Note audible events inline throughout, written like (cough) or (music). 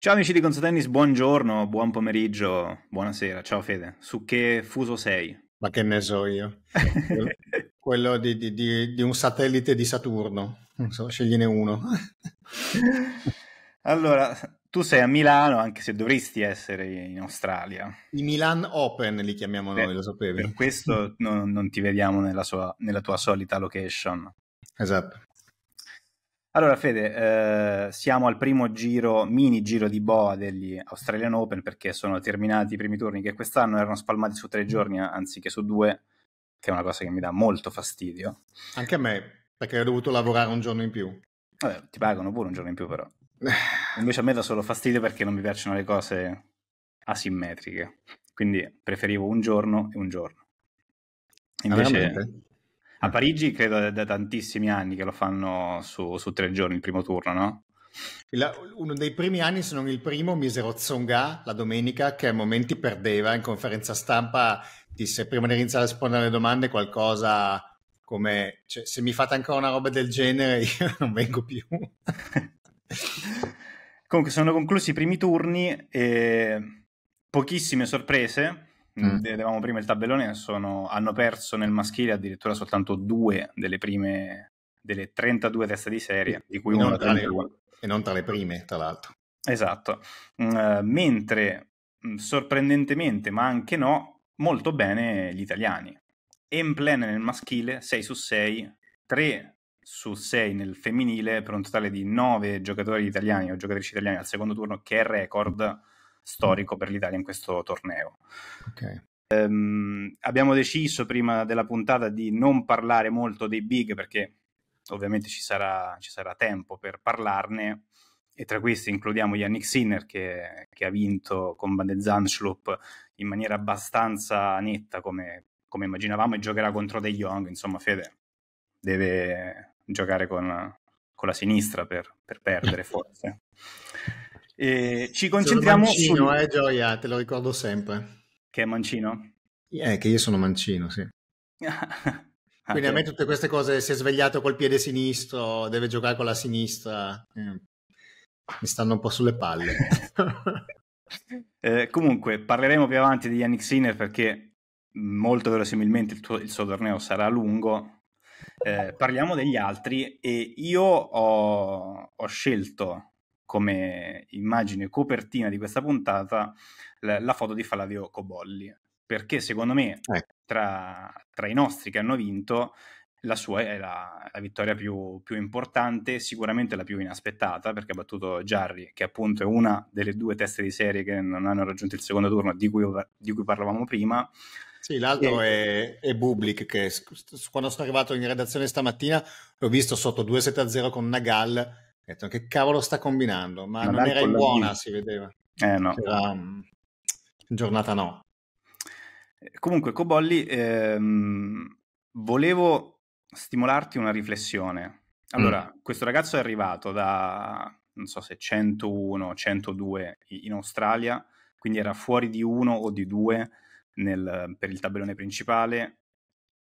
Ciao amici di Consotennis, buongiorno, buon pomeriggio, buonasera, ciao Fede, su che fuso sei? Ma che ne so io, (laughs) quello di, di, di, di, un satellite di Saturno, non so, scegliene uno. (laughs) allora, tu sei a Milano anche se dovresti essere in Australia. I Milan Open li chiamiamo noi, Beh, lo sapevi. Per questo (laughs) non, non ti vediamo nella, sua, nella tua solita location. Esatto. Allora, Fede, eh, siamo al primo giro, mini giro di boa degli Australian Open perché sono terminati i primi turni che quest'anno erano spalmati su tre mm. giorni anziché su due, che è una cosa che mi dà molto fastidio. Anche a me, perché ho dovuto lavorare un giorno in più. Vabbè, ti pagano pure un giorno in più, però. (sighs) Invece a me dà solo fastidio perché non mi piacciono le cose asimmetriche. Quindi preferivo un giorno e un giorno. Invece, a Parigi credo da, da tantissimi anni che lo fanno su, su tre giorni il primo turno, no? La, uno dei primi anni, se non il primo, misero Zonga la domenica che a momenti perdeva in conferenza stampa, disse prima di iniziare a rispondere alle domande qualcosa come cioè, se mi fate ancora una roba del genere (laughs) io non vengo più. Comunque sono conclusi i primi turni e pochissime sorprese, Mm. Vedevamo prima il tabellone, sono, hanno perso nel maschile addirittura soltanto due delle prime, delle 32 teste di serie, di cui e una tra le, E non tra le prime, tra l'altro. Esatto. Uh, mentre, mm, sorprendentemente, ma anche no, molto bene gli italiani. Emplene nel maschile, 6 su 6, 3 su 6 nel femminile, per un totale di 9 giocatori italiani o giocatrici italiani al secondo turno, che è record storico per l'Italia in questo torneo. Okay. Um, abbiamo deciso prima della puntata di non parlare molto dei big perché ovviamente ci sarà, ci sarà tempo per parlarne e tra questi includiamo Yannick Sinner che, che ha vinto con Van de Zanschlup in maniera abbastanza netta come, come immaginavamo e giocherà contro De Jong, insomma Fede deve giocare con, con la sinistra per, per perdere (laughs) forse. E ci concentriamo su mancino, su... eh Gioia, te lo ricordo sempre. Che è mancino? Eh, che io sono mancino, sì. (laughs) Quindi a me tutte queste cose, si è svegliato col piede sinistro, deve giocare con la sinistra, eh, mi stanno un po' sulle palle. (laughs) eh, comunque, parleremo più avanti di Yannick Sinner perché molto verosimilmente il, tuo, il suo torneo sarà lungo. Eh, parliamo degli altri e io ho, ho scelto come immagine copertina di questa puntata la, la foto di Flavio Cobolli, perché secondo me ecco. tra, tra, i nostri che hanno vinto la sua è la, la vittoria più, più, importante, sicuramente la più inaspettata, perché ha battuto Giarri, che appunto è una delle due teste di serie che non hanno raggiunto il secondo turno di cui, di cui parlavamo prima. Sì, l'altro e... è, è Bublik, che quando sono arrivato in redazione stamattina l'ho visto sotto 2-7-0 con Nagal, detto, che cavolo sta combinando? Ma, Ma non era in buona, si vedeva. Eh no. Era, um, giornata no. Eh, comunque, Cobolli, ehm, volevo stimolarti una riflessione. Mm. Allora, mm. questo ragazzo è arrivato da, non so se 101, 102 in Australia, quindi era fuori di uno o di due nel, per il tabellone principale,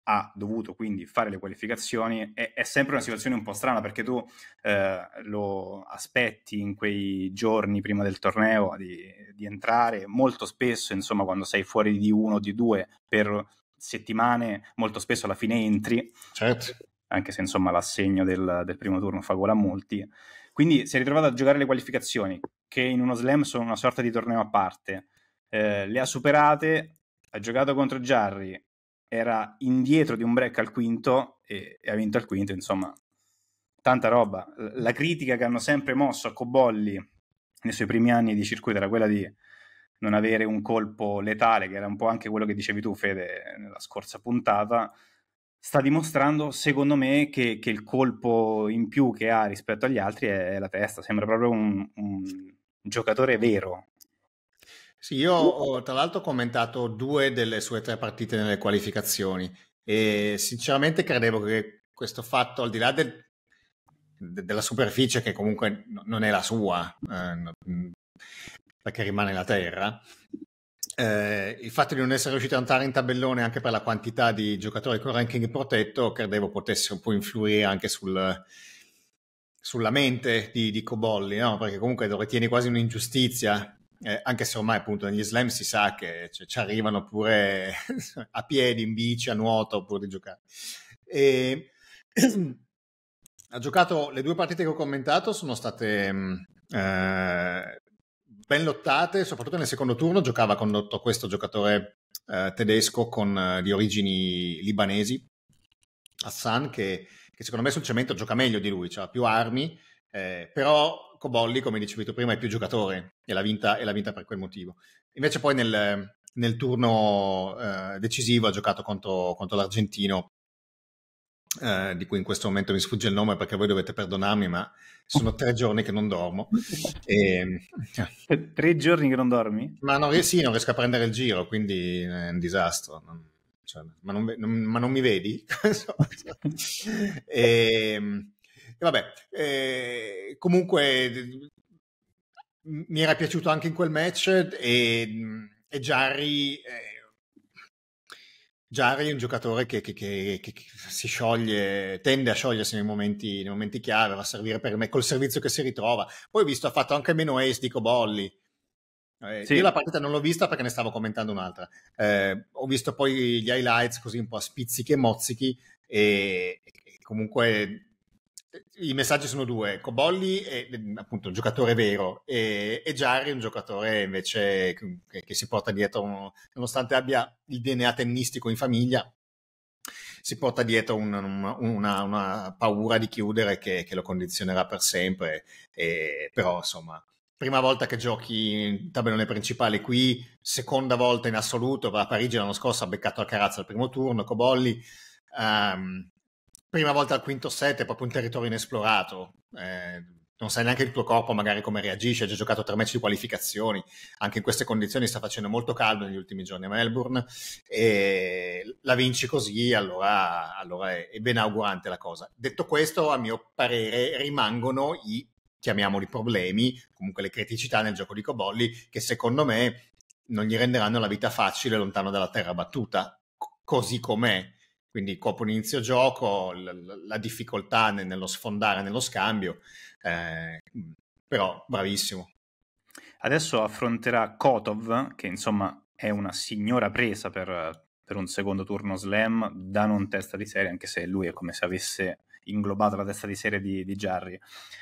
ha dovuto quindi fare le qualificazioni e, è sempre una certo. situazione un po' strana perché tu eh, lo aspetti in quei giorni prima del torneo di, di, entrare molto spesso insomma quando sei fuori di uno o di due per settimane molto spesso alla fine entri certo. anche se insomma l'assegno del, del primo turno fa gol a molti quindi si è ritrovato a giocare le qualificazioni che in uno slam sono una sorta di torneo a parte eh, le ha superate ha giocato contro Jarry era indietro di un break al quinto e, e ha vinto al quinto, insomma, tanta roba. La critica che hanno sempre mosso a Cobolli nei suoi primi anni di circuito era quella di non avere un colpo letale, che era un po' anche quello che dicevi tu, Fede, nella scorsa puntata, sta dimostrando, secondo me, che, che il colpo in più che ha rispetto agli altri è, la testa. Sembra proprio un, un giocatore vero, sì, io ho, tra l'altro ho commentato due delle sue tre partite nelle qualificazioni e sinceramente credevo che questo fatto, al di là del, de, della superficie che comunque non è la sua, eh, mm, perché rimane la terra, eh, il fatto di non essere riuscito a andare in tabellone anche per la quantità di giocatori con ranking protetto credevo potesse un po' influire anche sul, sulla mente di, di Cobolli, no? perché comunque lo ritieni quasi un'ingiustizia eh, anche se ormai appunto negli slam si sa che cioè, ci arrivano pure (laughs) a piedi, in bici, a nuoto oppure di giocare. E... (clears throat) ha giocato le due partite che ho commentato sono state mm, eh, ben lottate, soprattutto nel secondo turno giocava con questo giocatore eh, tedesco con, eh, di origini libanesi, Hassan, che, che, secondo me sul cemento gioca meglio di lui, cioè ha cioè più armi, eh, però Cobolli, come dicevi tu prima, è più giocatore e l'ha vinta, e l'ha vinta per quel motivo. Invece poi nel, nel turno eh, decisivo ha giocato contro, contro l'Argentino, eh, di cui in questo momento mi sfugge il nome perché voi dovete perdonarmi, ma sono tre giorni che non dormo. Ehm, e... Tre giorni che non dormi? Ma non, sì, non riesco a prendere il giro, quindi è un disastro. Non, cioè, ma, non, ma, non, mi vedi? (laughs) e, ehm, vabbè, eh, comunque mi era piaciuto anche in quel match e, e Jarry, eh, Jarry è un giocatore che, che, che, che, si scioglie, tende a sciogliersi nei momenti, nei momenti, chiave, va a servire per me col servizio che si ritrova. Poi ho visto ha fatto anche meno ace di Cobolli. Eh, sì. Io la partita non l'ho vista perché ne stavo commentando un'altra. Eh, ho visto poi gli highlights così un po' a spizzichi e mozzichi e, e comunque i messaggi sono due, Cobolli è appunto un giocatore vero e, e Giarri è un giocatore invece che, che si porta dietro, un, nonostante abbia il DNA tennistico in famiglia, si porta dietro un, un, una, una, paura di chiudere che, che lo condizionerà per sempre, e, però insomma prima volta che giochi in tabellone principale qui, seconda volta in assoluto, a Parigi l'anno scorso ha beccato la carazza al primo turno, Cobolli... Um, prima volta al quinto set è proprio un territorio inesplorato. Eh, non sai neanche il tuo corpo magari come reagisce, ha già giocato tre match di qualificazioni, anche in queste condizioni sta facendo molto caldo negli ultimi giorni a Melbourne e la vinci così, allora, allora è, ben augurante la cosa. Detto questo, a mio parere rimangono i, chiamiamoli problemi, comunque le criticità nel gioco di Cobolli, che secondo me non gli renderanno la vita facile lontano dalla terra battuta, così com'è quindi dopo un inizio gioco, l- la difficoltà ne- nello sfondare, nello scambio, eh, mm, però bravissimo. Adesso affronterà Kotov, che insomma è una signora presa per, per un secondo turno slam da non testa di serie, anche se lui è come se avesse inglobato la testa di serie di, di Jarry.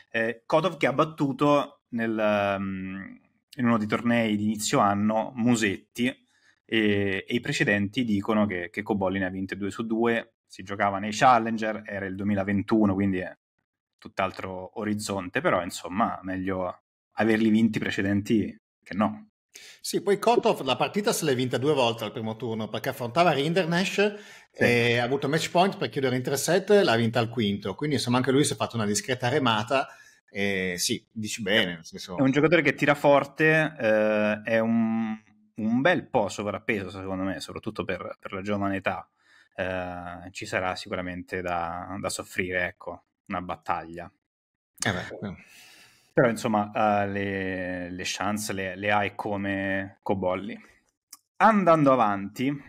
Eh, Kotov che ha battuto nel, um, in uno dei tornei di inizio anno Musetti, e, e i precedenti dicono che, che Cobolli ne ha vinte 2 su 2, si giocava nei Challenger, era il 2021, quindi è tutt'altro orizzonte, però insomma meglio averli vinti i precedenti che no. Sì, poi Kotov la partita se l'è vinta due volte al primo turno perché affrontava Rindernash sì. e ha avuto match point per chiudere in 3-7, l'ha vinta al quinto, quindi insomma anche lui si è fatto una discreta remata e sì, dici bene. Senso... È un giocatore che tira forte, eh, è un, un bel po' sovrappeso secondo me, soprattutto per, per la giovane età, eh, ci sarà sicuramente da, da, soffrire, ecco, una battaglia. Eh beh. Però insomma eh, le, le, chance le, le, hai come cobolli. Andando avanti,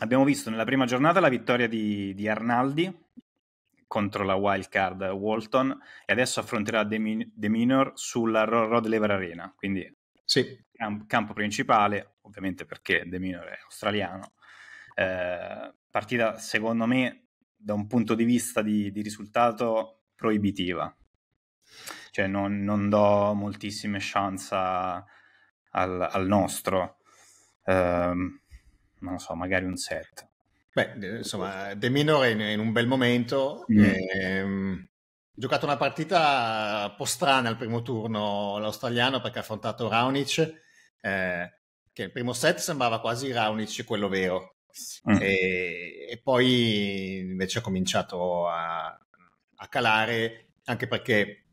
abbiamo visto nella prima giornata la vittoria di, di Arnaldi contro la wildcard Walton e adesso affronterà The, Min- The Minor sulla Rod Lever Arena, quindi sì. Camp- campo principale, ovviamente perché De Minor è australiano. Eh, partita, secondo me, da un punto di vista di, di risultato proibitiva. Cioè, non, non, do moltissime chance al, al nostro. Eh, non so, magari un set. Beh, insomma, De Minor è in, in un bel momento. Mm. E, ehm, giocato una partita un po' strana al primo turno l'australiano perché ha affrontato Raonic, eh, che il primo set sembrava quasi Raonic quello vero. Mm. E, e, poi invece ha cominciato a, a, calare anche perché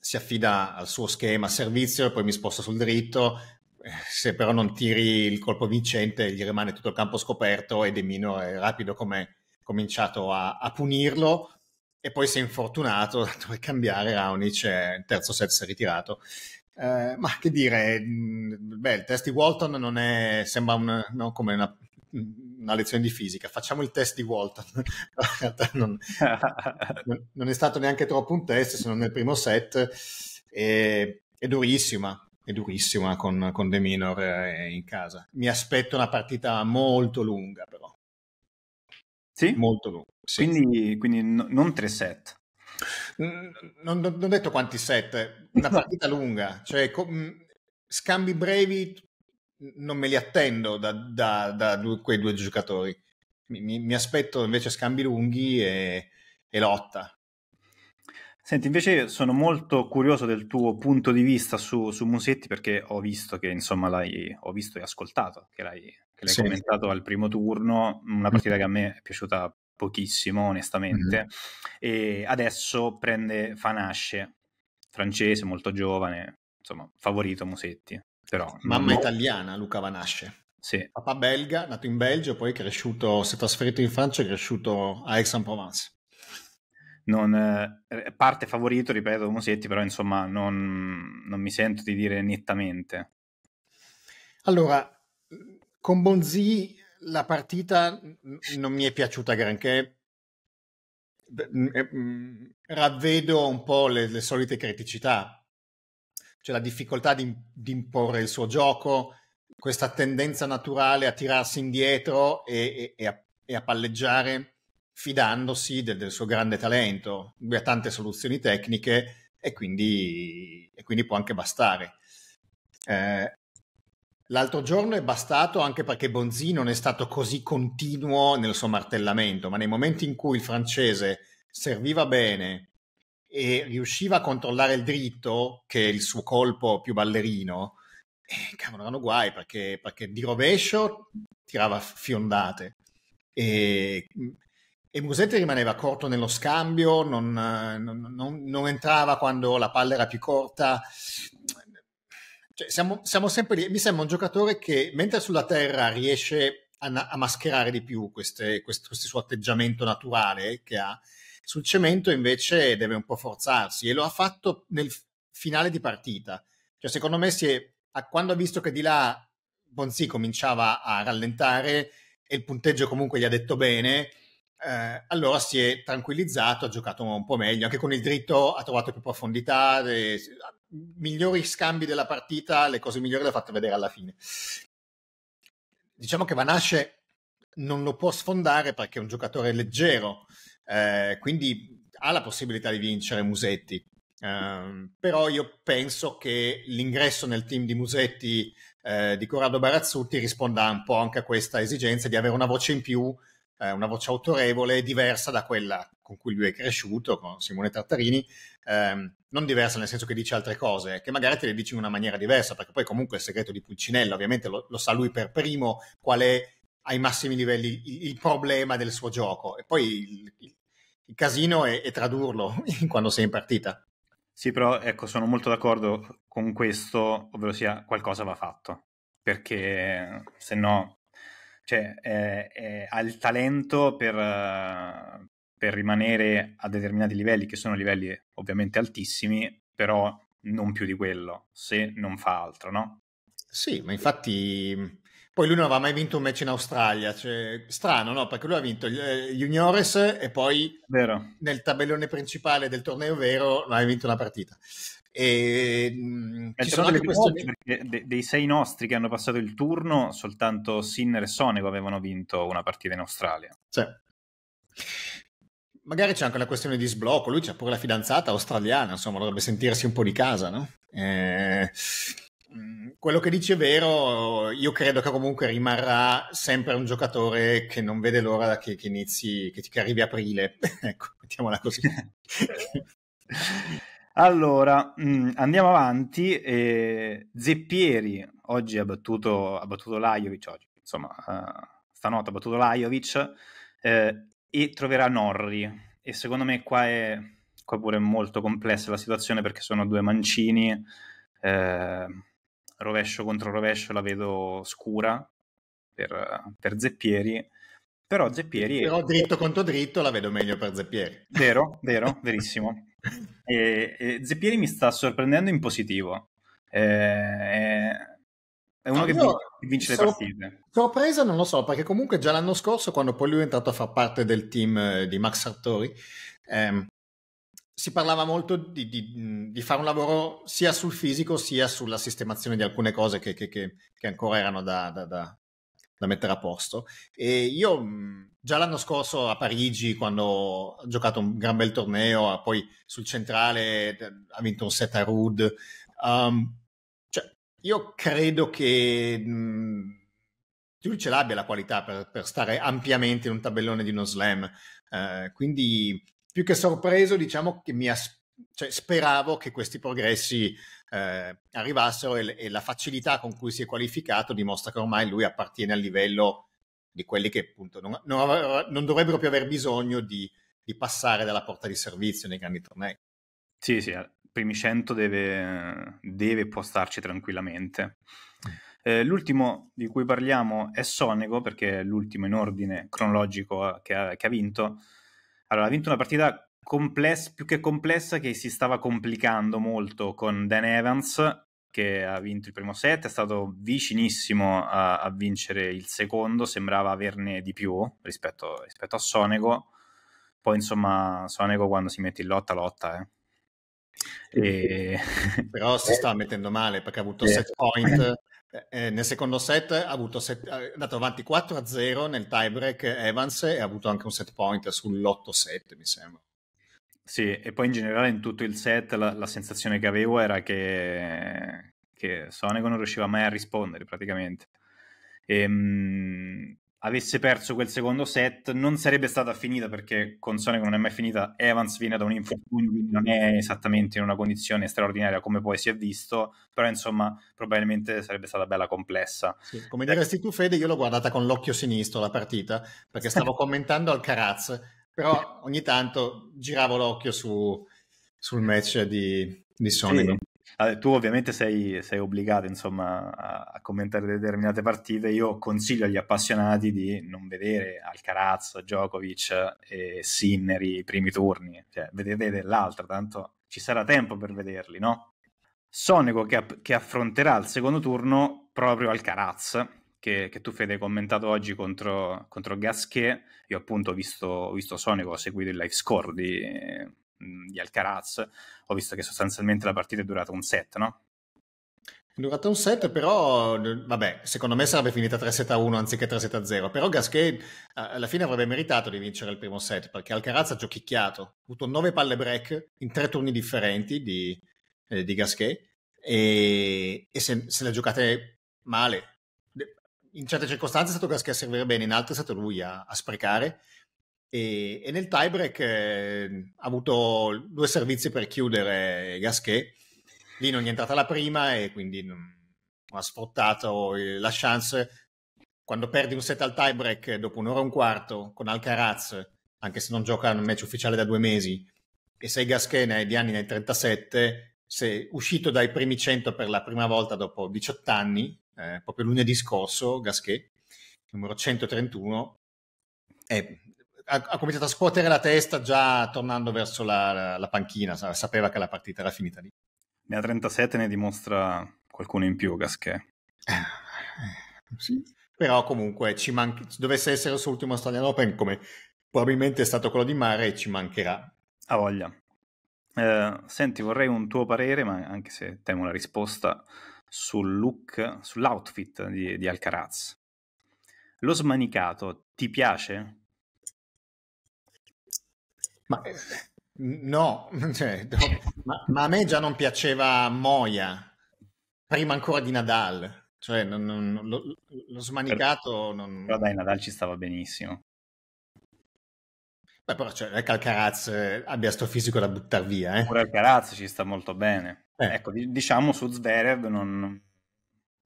si affida al suo schema servizio e poi mi sposta sul dritto eh, se però non tiri il colpo vincente gli rimane tutto il campo scoperto ed Emino è rapido come ha cominciato a, a punirlo e poi si è infortunato, dato (laughs) che cambiare Raonic, il terzo set si è ritirato. Eh, ma che dire, mm, beh, il test di Walton non è, sembra un, no, come una, una, lezione di fisica, facciamo il test di Walton, in (laughs) realtà non, non, è stato neanche troppo un test se non nel primo set, è, è durissima, è durissima con, con De Minor eh, in casa. Mi aspetto una partita molto lunga però. Sì? Molto lungo. Sì. Quindi, quindi no, non tre set. Non, non, ho detto quanti set, una (laughs) partita lunga, cioè com- scambi brevi non me li attendo da, da, da due, quei due giocatori. Mi, mi, mi, aspetto invece scambi lunghi e, e lotta. Senti, invece sono molto curioso del tuo punto di vista su, su Musetti perché ho visto che, insomma, l'hai ho visto e ascoltato che l'hai che l'hai sì. commentato al primo turno, una partita che a me è piaciuta pochissimo, onestamente, mm e adesso prende Fanasce, francese, molto giovane, insomma, favorito Musetti. Però, Mamma no. italiana, Luca Vanasce. Sì. Papà belga, nato in Belgio, poi cresciuto, si è trasferito in Francia e cresciuto a Aix-en-Provence. Non, eh, eh, parte favorito, ripeto, Musetti, però insomma non, non mi sento di dire nettamente. Allora, con Bonzi la partita non mi è piaciuta granché. Ravvedo un po' le, le solite criticità, cioè la difficoltà di, di, imporre il suo gioco, questa tendenza naturale a tirarsi indietro e, e, e, a, e a, palleggiare fidandosi del, del, suo grande talento. Lui ha tante soluzioni tecniche e quindi, quindi può anche bastare. Eh, L'altro giorno è bastato anche perché Bonzi non è stato così continuo nel suo martellamento, ma nei momenti in cui il francese serviva bene e riusciva a controllare il dritto, che è il suo colpo più ballerino, eh, cavolo, erano guai perché, perché, di rovescio tirava fiondate. E, mm, e Musetti rimaneva corto nello scambio, non, non, non, non entrava quando la palla era più corta cioè, siamo, siamo, sempre lì. Mi sembra un giocatore che mentre sulla terra riesce a, a mascherare di più queste, questo, questo suo atteggiamento naturale che ha, sul cemento invece deve un po' forzarsi e lo ha fatto nel finale di partita. Cioè, secondo me, è, quando ha visto che di là Bonzi cominciava a rallentare e il punteggio comunque gli ha detto bene, eh, allora si è tranquillizzato, ha giocato un po' meglio, anche con il dritto ha trovato più profondità, eh, migliori scambi della partita, le cose migliori le ha fatte vedere alla fine. Diciamo che Vanasce non lo può sfondare perché è un giocatore leggero, eh, quindi ha la possibilità di vincere Musetti. Um, però io penso che l'ingresso nel team di Musetti eh, di Corrado Barazzutti risponda un po' anche a questa esigenza di avere una voce in più eh, una voce autorevole diversa da quella con cui lui è cresciuto, con Simone Tartarini, ehm, non diversa nel senso che dice altre cose, che magari te le dici in una maniera diversa, perché poi comunque il segreto di Pulcinella ovviamente lo, lo sa lui per primo qual è ai massimi livelli il, il problema del suo gioco e poi il, il, il casino è, è tradurlo (laughs) quando sei in partita. Sì, però ecco, sono molto d'accordo con questo, ovvero sia qualcosa va fatto, perché se no cioè, è, eh, è, eh, ha il talento per, per rimanere a determinati livelli, che sono livelli eh, ovviamente altissimi, però non più di quello, se non fa altro, no? Sì, ma infatti mm, poi lui non aveva mai vinto un match in Australia, cioè, strano, no? Perché lui ha vinto eh, Juniores e poi vero. nel tabellone principale del torneo vero non ha vinto una partita. E, Beh, ci sono anche questioni... Perché dei sei nostri che hanno passato il turno, soltanto Sinner e Sonico avevano vinto una partita in Australia. Sì. Magari c'è anche la questione di sblocco, lui c'ha pure la fidanzata australiana, insomma dovrebbe sentirsi un po' di casa, no? Eh, quello che dice è vero, io credo che comunque rimarrà sempre un giocatore che non vede l'ora che, che inizi, che, che arrivi aprile, (laughs) ecco, mettiamola così. (laughs) Allora, mh, mm, andiamo avanti. Eh, Zeppieri oggi ha battuto, ha battuto Lajovic, oggi, insomma, uh, stanotte ha battuto Lajovic eh, e troverà Norri. E secondo me qua è qua pure molto complessa la situazione perché sono due mancini. Eh, rovescio contro rovescio la vedo scura per, per Zeppieri. Però Zeppieri. Però dritto contro dritto la vedo meglio per Zeppieri. Vero, vero, verissimo e, e Zeppieri mi sta sorprendendo in positivo. E, è uno no, che vince, vince so, le partite. Sorpresa non lo so, perché comunque già l'anno scorso, quando poi lui è entrato a far parte del team eh, di Max Sartori, ehm, si parlava molto di, di, di, fare un lavoro sia sul fisico sia sulla sistemazione di alcune cose che, che, che, che ancora erano da, da, da, da mettere a posto. E io mhmm, già l'anno scorso a Parigi, quando ho giocato un gran bel torneo, ah, poi sul centrale ha vinto un set a Rude. Um, cioè, io credo che mh, mhmm, lui ce l'abbia la qualità per, per, stare ampiamente in un tabellone di uno slam. Uh, quindi più che sorpreso, diciamo che mi aspetto cioè, speravo che questi progressi eh, arrivassero e, e, la facilità con cui si è qualificato dimostra che ormai lui appartiene al livello di quelli che appunto non, non, non dovrebbero più aver bisogno di, di, passare dalla porta di servizio nei grandi tornei. Sì, sì, primi 100 deve, deve può starci tranquillamente. Mm. Eh, l'ultimo di cui parliamo è Sonego, perché è l'ultimo in ordine cronologico eh, che ha, che ha vinto. Allora, ha vinto una partita compless- più che complessa che si stava complicando molto con Dan Evans che ha vinto il primo set, è stato vicinissimo a, a vincere il secondo, sembrava averne di più rispetto, rispetto a Sonego, poi insomma Sonego quando si mette in lotta lotta. Eh. E... (laughs) Però si sta mettendo male perché ha avuto yeah. set point eh, eh, nel secondo set ha avuto set, è andato avanti 4-0 nel tiebreak Evans e ha avuto anche un set point sull'8-7 mi sembra. Sì, e poi in generale in tutto il set la, la sensazione che avevo era che, che Sonego non riusciva mai a rispondere praticamente. E, ehm, mh, avesse perso quel secondo set non sarebbe stata finita perché con Sonego non è mai finita. Evans viene da un infortunio, quindi non è esattamente in una condizione straordinaria come poi si è visto, però insomma probabilmente sarebbe stata bella complessa. Sì, come diresti tu Fede, io l'ho guardata con l'occhio sinistro la partita perché stavo (laughs) commentando al Caraz però ogni tanto giravo l'occhio su, sul match di, di Sonic. Sì. Allora, tu ovviamente sei, sei obbligato insomma, a, a, commentare determinate partite, io consiglio agli appassionati di non vedere Alcaraz, Djokovic e Sinneri i primi turni, cioè, vedete dell'altro, tanto ci sarà tempo per vederli, no? Sonego che, che affronterà al secondo turno proprio Alcaraz, che, che tu Fede hai commentato oggi contro, contro Gasquet, io appunto ho visto, ho visto Sonic, ho seguito il live score di, mm, di Alcaraz, ho visto che sostanzialmente la partita è durata un set, no? È durata un set, però vabbè, secondo me sarebbe finita 3-7 1 anziché 3-7 0. Però Gasquet alla fine avrebbe meritato di vincere il primo set perché Alcaraz ha giochicchiato, ha avuto 9 palle break in tre turni differenti di, eh, di Gasquet e, e se, se le giocate male in certe circostanze è stato Gasquet a servire bene, in altre è stato lui a, a sprecare. E, e, nel tiebreak eh, ha avuto due servizi per chiudere Gasquet. Lì non gli è entrata la prima e quindi non, ha sfruttato eh, la chance. Quando perdi un set al tiebreak dopo un'ora e un quarto con Alcaraz, anche se non gioca un match ufficiale da due mesi, e sei Gasquet ne di anni nel 37, sei uscito dai primi 100 per la prima volta dopo 18 anni, eh, proprio lunedì scorso, Gasquet, numero 131, è, ha, ha, cominciato a scuotere la testa già tornando verso la, la, la panchina, sapeva che la partita era finita lì. Ne ha 37, ne dimostra qualcuno in più Gasquet. Eh, sì. Però comunque ci manca, dovesse essere il suo ultimo Australian Open, come probabilmente è stato quello di Mare, ci mancherà. A voglia. Eh, senti, vorrei un tuo parere, ma anche se temo la risposta, sul look, sull'outfit di, di Alcaraz. Lo smanicato ti piace? Ma eh, no, (laughs) cioè, no. Ma, ma, a me già non piaceva Moia, prima ancora di Nadal. Cioè, non, non, lo, lo, smanicato... Non... Però dai, Nadal ci stava benissimo. Beh, però cioè, è che Alcaraz eh, abbia sto fisico da buttare via. Eh. Pure Alcaraz ci sta molto bene. Eh. Ecco, diciamo su Zverev non, non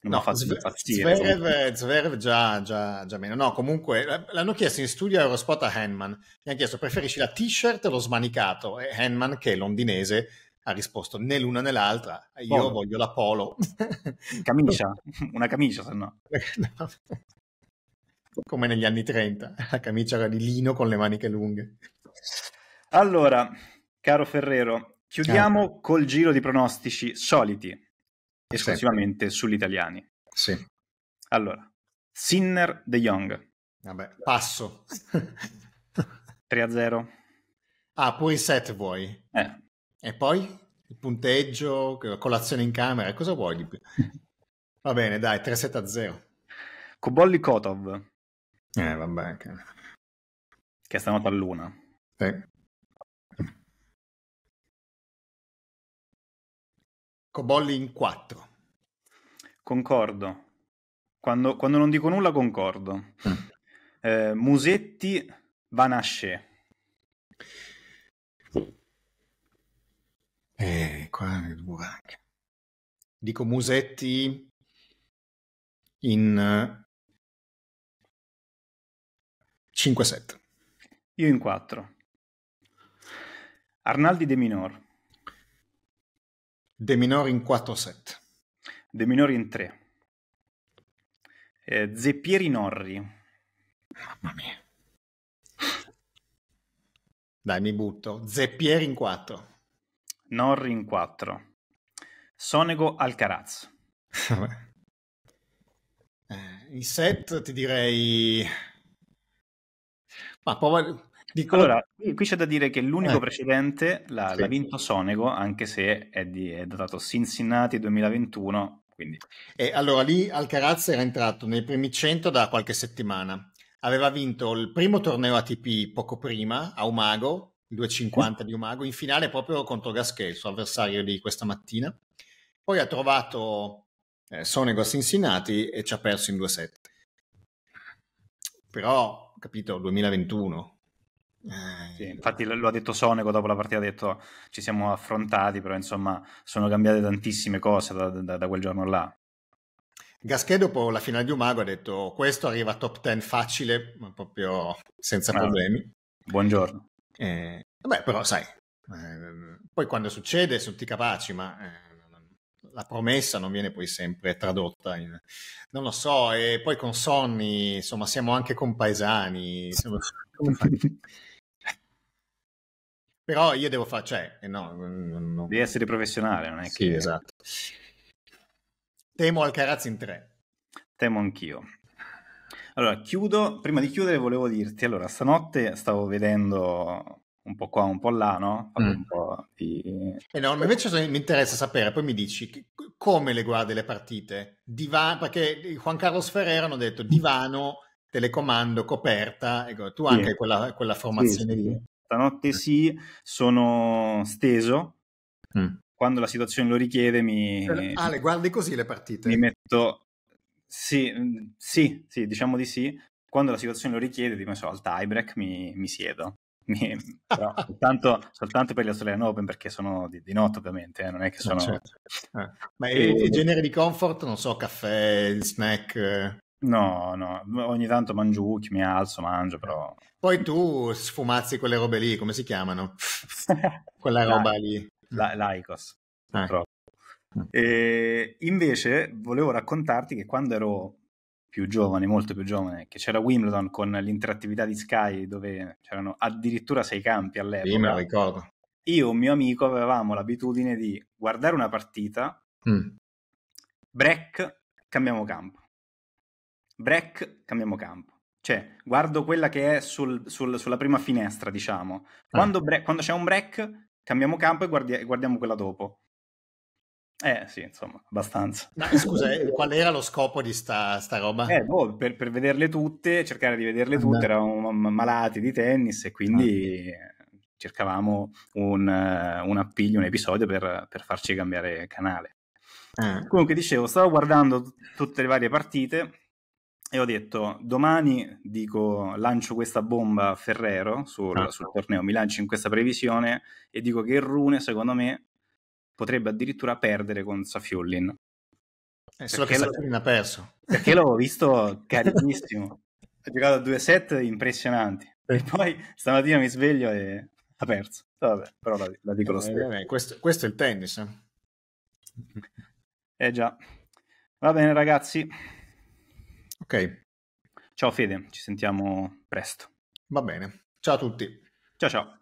no, faccio impazzire. Zverev, Zverev già, già, già, meno. No, comunque eh, l'hanno chiesto in studio a Eurospot a Henman. Gli hanno chiesto preferisci la t-shirt o lo smanicato? E Henman, che è londinese, ha risposto né l'una né l'altra. Io polo. voglio la polo. Camicia, (laughs) una camicia se no. (laughs) Come negli anni 30, la camicia era di lino con le maniche lunghe. Allora, caro Ferrero, Chiudiamo ah. col giro di pronostici soliti, esclusivamente sì. sugli italiani. Sì. Allora, Sinner De Jong. Vabbè, passo. 3 (laughs) 0. Ah, pure in set vuoi? Eh. E poi? Il punteggio, colazione in camera, cosa vuoi di più? (laughs) Va bene, dai, 3 7 0. Kobolli Kotov. Eh, vabbè. Che, che è stanotte a luna. Eh. Cobolli in 4. Concordo. Quando, quando, non dico nulla, concordo. Mm. Eh, Musetti, Vanasce. Eh, qua è dura anche. Dico Musetti in 5-7. Eh, Io in 4. Arnaldi De Minor. De minore in 4 set. De minore in 3. Eh, Zeppieri Norri. Mamma mia. Dai, mi butto. Zeppieri in 4. Norri in 4. Sonego Alcaraz. (laughs) Eh, in set ti direi... Ma prova... Dico... Allora, qui c'è da dire che l'unico eh. precedente l'ha, sì. l'ha, vinto Sonego, anche se è, di, è datato Cincinnati 2021. Quindi. E allora lì Alcaraz era entrato nei primi 100 da qualche settimana. Aveva vinto il primo torneo ATP poco prima a Umago, il 250 di Umago, in finale proprio contro Gasquet, il suo avversario di questa mattina. Poi ha trovato eh, Sonego a Cincinnati e ci ha perso in 2-7. Però, capito, 2021 sì, eh, infatti lo ha detto Sonego dopo la partita, ha detto ci siamo affrontati, però insomma sono cambiate tantissime cose da, da, da quel giorno là. Gasquet dopo la finale di Umago ha detto questo arriva top 10 facile, ma proprio senza ah, problemi. Buongiorno. Eh, beh, però sai, eh, poi quando succede sono tutti capaci, ma eh, la promessa non viene poi sempre tradotta in... Non lo so, e poi con Sonny, insomma, siamo anche compaesani. Insomma, (laughs) Però io devo fare, cioè, eh, no, no, no. devi essere professionale, non è sì, che... esatto. Temo Alcaraz in tre. Temo anch'io. Allora, chiudo, prima di chiudere volevo dirti, allora, stanotte stavo vedendo un po' qua, un po' là, no? Mm. Un po di... Enorme, eh, invece mi interessa sapere, poi mi dici, che, come le guardi le partite? divano perché Juan Carlos Ferrero hanno detto mm. divano, telecomando, coperta, ecco, tu anche sì. quella, quella, formazione sì, sì. lì. Stanotte sì, sono steso. Mm. Quando la situazione lo richiede mi... Ah, eh, le guardi così le partite? Mi metto... Sì, mm, sì, sì diciamo di sì. Quando la situazione lo richiede, tipo, so, al tiebreak mi, mi siedo. (laughs) Mi... Però, soltanto, soltanto, per gli Australian Open perché sono di, di notte ovviamente eh, non è che eh, sono certo. eh. ma e... il genere di comfort non so caffè snack eh. No, no, ogni tanto mangiucchi, mi alzo, mangio, però... Poi tu sfumazzi quelle robe lì, come si chiamano? (laughs) Quella roba lì. La, Laicos, ah. purtroppo. Ah. E invece volevo raccontarti che quando ero più giovane, molto più giovane, che c'era Wimbledon con l'interattività di Sky dove c'erano addirittura sei campi all'epoca. Sì, me lo ricordo. Io e un mio amico avevamo l'abitudine di guardare una partita, mm. break, cambiamo campo break, cambiamo campo. Cioè, guardo quella che è sul, sul, sulla prima finestra, diciamo. Ah. Quando, bre- quando, c'è un break, cambiamo campo e guardi- guardiamo quella dopo. Eh sì, insomma, abbastanza. Ma scusa, eh, qual era lo scopo di sta, sta roba? Eh, boh, per, per, vederle tutte, cercare di vederle ah, tutte, eravamo malati di tennis e quindi ah. cercavamo un, un, appiglio, un episodio per, per farci cambiare canale. Ah. Comunque dicevo, stavo guardando t- tutte le varie partite e ho detto domani dico, lancio questa bomba a Ferrero sul, ah. sul, torneo, mi lancio in questa previsione e dico che il Rune secondo me potrebbe addirittura perdere con Safiullin. È eh, solo perché che Safiullin ha perso. Perché l'avevo visto (laughs) carinissimo, ha giocato due set impressionanti e poi stamattina mi sveglio e ha perso. Vabbè, però la, la dico eh, lo stesso. Eh, questo, questo, è il tennis. Eh, eh già. Va bene ragazzi. Ok. Ciao Fede, ci sentiamo presto. Va bene. Ciao a tutti. Ciao ciao.